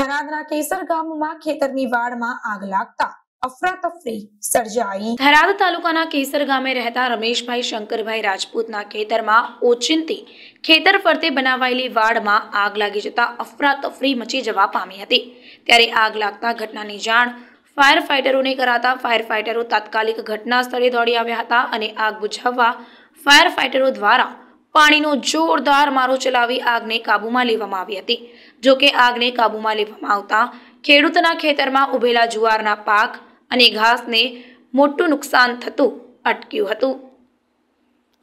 થરાદના કેસર ગામમાં ખેતરની વાડમાં આગ લાગતા અફરાતફરી સર્જાઈ થરાદ તાલુકાના કેસર ગામે રહેતા રમેશભાઈ શંકરભાઈ રાજપૂતના ખેતરમાં ઓચિંતી ખેતર ફરતે બનાવાયેલી વાડમાં આગ લાગી જતા અફરાતફરી મચી જવા પામી હતી ત્યારે આગ લાગતા ઘટનાની જાણ ફાયર ફાઇટરોને કરાતા ફાયર ફાઇટરો તાત્કાલિક ઘટના સ્થળે દોડી આવ્યા હતા અને આગ બુઝાવવા ફાયર ફાઇટરો દ્વારા પાણીનો જોરદાર મારો ચલાવી આગને કાબૂમાં લેવામાં આવી હતી જો કે આગને કાબૂમાં લેવામાં આવતા ખેડૂતના ખેતરમાં ઉભેલા જુવારના પાક અને ઘાસને મોટું નુકસાન થતું અટક્યું હતું